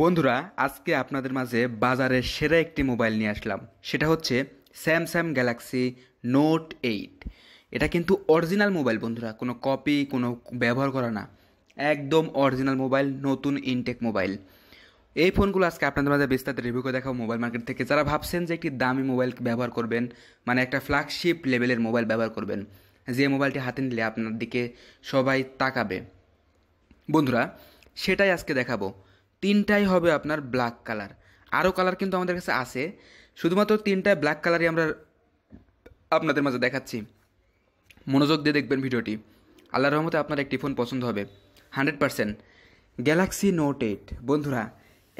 বন্ধুরা আজকে আপনাদের মাঝে বাজারের সেরা একটি মোবাইল নিয়ে আসলাম সেটা হচ্ছে স্যামসাং গ্যালাক্সি নোট এইট এটা কিন্তু অরিজিনাল মোবাইল বন্ধুরা কোনো কপি কোনো ব্যবহার করা না একদম অরিজিনাল মোবাইল নতুন ইনটেক মোবাইল এই ফোনগুলো আজকে আপনাদের মাঝে বিস্তারিত রিভিউ করে দেখাবো মোবাইল মার্কেট থেকে যারা ভাবছেন যে একটি দামি মোবাইল ব্যবহার করবেন মানে একটা ফ্ল্যাগশিপ লেভেলের মোবাইল ব্যবহার করবেন যে মোবাইলটি হাতে নিলে আপনার দিকে সবাই তাকাবে বন্ধুরা সেটাই আজকে দেখাবো তিনটাই হবে আপনার ব্ল্যাক কালার আরও কালার কিন্তু আমাদের কাছে আছে শুধুমাত্র তিনটায় ব্ল্যাক কালারই আমরা আপনাদের মাঝে দেখাচ্ছি মনোযোগ দিয়ে দেখবেন ভিডিওটি আল্লাহ রহমতে আপনার একটি ফোন পছন্দ হবে hundred percent Galaxy Note eight বন্ধুরা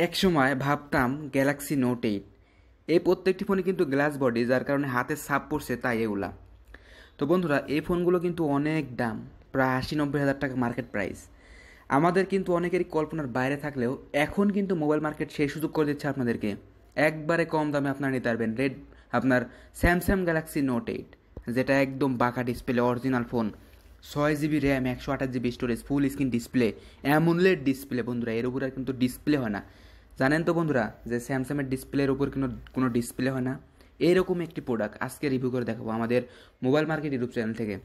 একসময় ভাবতাম গ্যালাক্সি নোট এইট এই প্রত্যেকটি ফোনে কিন্তু গ্লাস বডি যার কারণে হাতে সাপ পড়ছে তাই এগুলা তো বন্ধুরা এই ফোনগুলো কিন্তু অনেক দাম প্রায় আশি নব্বই হাজার টাকা মার্কেট প্রাইস আমাদের কিন্তু অনেকেরই কল্পনার বাইরে থাকলেও এখন কিন্তু মোবাইল মার্কেট সেই সুযোগ করে দিচ্ছে আপনাদেরকে একবারে কম দামে আপনারা নিতে পারবেন রেড আপনার স্যামসাং গ্যালাক্সি নোট এইট যেটা একদম বাঁকা ডিসপ্লে অরিজিনাল ফোন ছয় জিবি র্যাম একশো আঠাশ GB storage full screen display AMOLED display বন্ধুরা এর উপর আর কিন্তু ডিসপ্লে হয় না জানেন তো বন্ধুরা যে স্যামসাংয়ের ডিসপ্লের ওপর কোনো কোনো ডিসপ্লে হয় না এরকম একটি প্রোডাক্ট আজকে রিভিউ করে দেখাবো আমাদের মোবাইল মার্কেট ইউটিউব চ্যানেল থেকে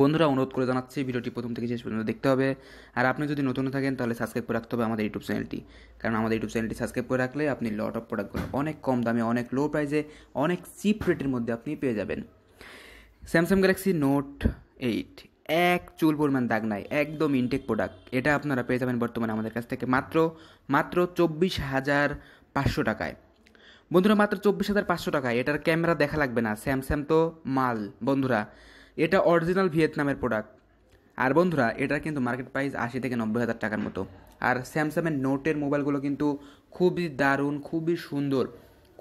বন্ধুরা অনুরোধ করে জানাচ্ছি ভিডিওটি প্রথম থেকে শেষ পর্যন্ত দেখতে হবে আর আপনি যদি নতুন থাকেন তাহলে সাবস্ক্রাইব করে রাখতে হবে আমাদের ইউটিউব চ্যানেলটি কারণ আমাদের ইউটিউব চ্যানেলটি সাবস্ক্রাইব করে রাখলে আপনি লট অফ প্রোডাক্টগুলো অনেক কম দামে অনেক লো প্রাইসে অনেক চিপ রেটের মধ্যে আপনি পেয়ে যাবেন স্যামসাং গ্যালাক্সি নোট এইট এক চুল পরিমাণ দাগ নাই একদম ইনটেক প্রোডাক্ট এটা আপনারা পেয়ে যাবেন বর্তমানে আমাদের কাছ থেকে মাত্র মাত্র চব্বিশ হাজার পাঁচশো টাকায় বন্ধুরা মাত্র চব্বিশ হাজার পাঁচশো টাকায় এটার ক্যামেরা দেখা লাগবে না স্যামসাং তো মাল বন্ধুরা এটা অরিজিনাল ভিয়েতনামের প্রোডাক্ট আর বন্ধুরা এটার কিন্তু মার্কেট প্রাইস আশি থেকে নব্বই হাজার টাকার মতো আর স্যামসাংয়ের নোটের মোবাইলগুলো কিন্তু খুবই দারুণ খুবই সুন্দর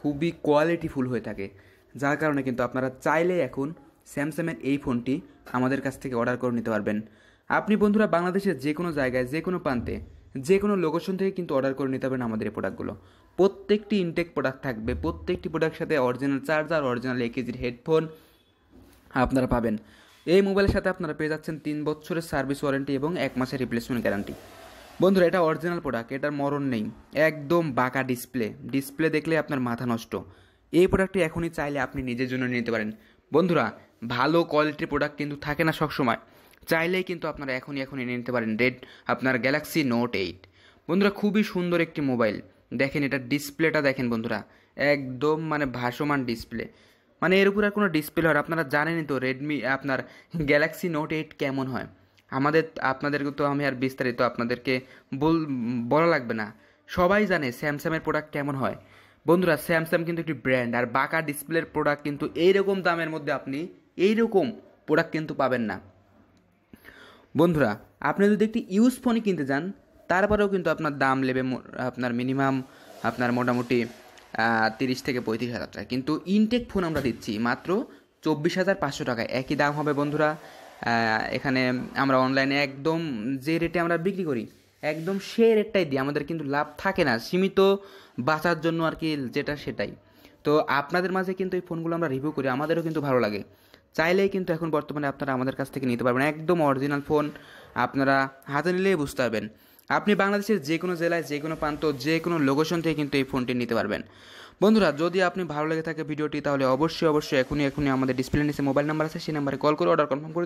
খুবই কোয়ালিটিফুল হয়ে থাকে যার কারণে কিন্তু আপনারা চাইলে এখন স্যামসাংয়ের এই ফোনটি আমাদের কাছ থেকে অর্ডার করে নিতে পারবেন আপনি বন্ধুরা বাংলাদেশের যে কোনো জায়গায় যে কোনো প্রান্তে যে কোনো লোকেশন থেকে কিন্তু অর্ডার করে নিতে পারেন আমাদের এই প্রোডাক্টগুলো প্রত্যেকটি ইনটেক প্রোডাক্ট থাকবে প্রত্যেকটি প্রোডাক্ট সাথে অরিজিনাল চার্জার অরিজিনাল একেজির হেডফোন আপনারা পাবেন এই মোবাইলের সাথে আপনারা পেয়ে যাচ্ছেন তিন বছরের সার্ভিস ওয়ারেন্টি এবং এক মাসের রিপ্লেসমেন্ট গ্যারান্টি বন্ধুরা এটা অরিজিনাল প্রোডাক্ট এটার মরণ নেই একদম বাঁকা ডিসপ্লে ডিসপ্লে দেখলে আপনার মাথা নষ্ট এই প্রোডাক্টটি এখনই চাইলে আপনি নিজের জন্য নিতে পারেন বন্ধুরা ভালো কোয়ালিটির প্রোডাক্ট কিন্তু থাকে না সবসময় চাইলেই কিন্তু আপনারা এখনই এখন এনে নিতে পারেন রেড আপনার গ্যালাক্সি নোট এইট বন্ধুরা খুবই সুন্দর একটি মোবাইল দেখেন এটা ডিসপ্লেটা দেখেন বন্ধুরা একদম মানে ভাসমান ডিসপ্লে মানে এর উপরে আর কোনো ডিসপ্লে হয় আপনারা জানেনই তো রেডমি আপনার গ্যালাক্সি নোট এইট কেমন হয় আমাদের আপনাদেরকে তো আমি আর বিস্তারিত আপনাদেরকে বল বলা লাগবে না সবাই জানে স্যামসাংয়ের প্রোডাক্ট কেমন হয় বন্ধুরা স্যামসাং কিন্তু একটি ব্র্যান্ড আর বাঁকা ডিসপ্লের প্রোডাক্ট কিন্তু এইরকম দামের মধ্যে আপনি এইরকম প্রোডাক্ট কিন্তু পাবেন না বন্ধুরা আপনি যদি একটি ইউজ ফোনই কিনতে যান তারপরেও কিন্তু আপনার দাম নেবে আপনার মিনিমাম আপনার মোটামুটি তিরিশ থেকে পঁয়ত্রিশ হাজার টাকা কিন্তু ইনটেক ফোন আমরা দিচ্ছি মাত্র চব্বিশ হাজার পাঁচশো টাকা একই দাম হবে বন্ধুরা এখানে আমরা অনলাইনে একদম যে রেটে আমরা বিক্রি করি একদম সে রেটটাই দিই আমাদের কিন্তু লাভ থাকে না সীমিত বাঁচার জন্য আর কি যেটা সেটাই তো আপনাদের মাঝে কিন্তু এই ফোনগুলো আমরা রিভিউ করি আমাদেরও কিন্তু ভালো লাগে চাইলেই কিন্তু এখন বর্তমানে আপনারা আমাদের কাছ থেকে নিতে পারবেন একদম অরিজিনাল ফোন আপনারা হাতে নিলেই বুঝতে পারবেন আপনি বাংলাদেশের যে কোনো জেলায় যে কোনো প্রান্ত যে কোনো লোকেশন থেকে কিন্তু এই ফোনটি নিতে পারবেন বন্ধুরা যদি আপনি ভালো লেগে থাকে ভিডিওটি তাহলে অবশ্যই অবশ্যই এখনই এখনই আমাদের ডিসপ্লে নিচে মোবাইল নাম্বার আছে সেই নাম্বারে কল করে অর্ডার কনফার্ম করে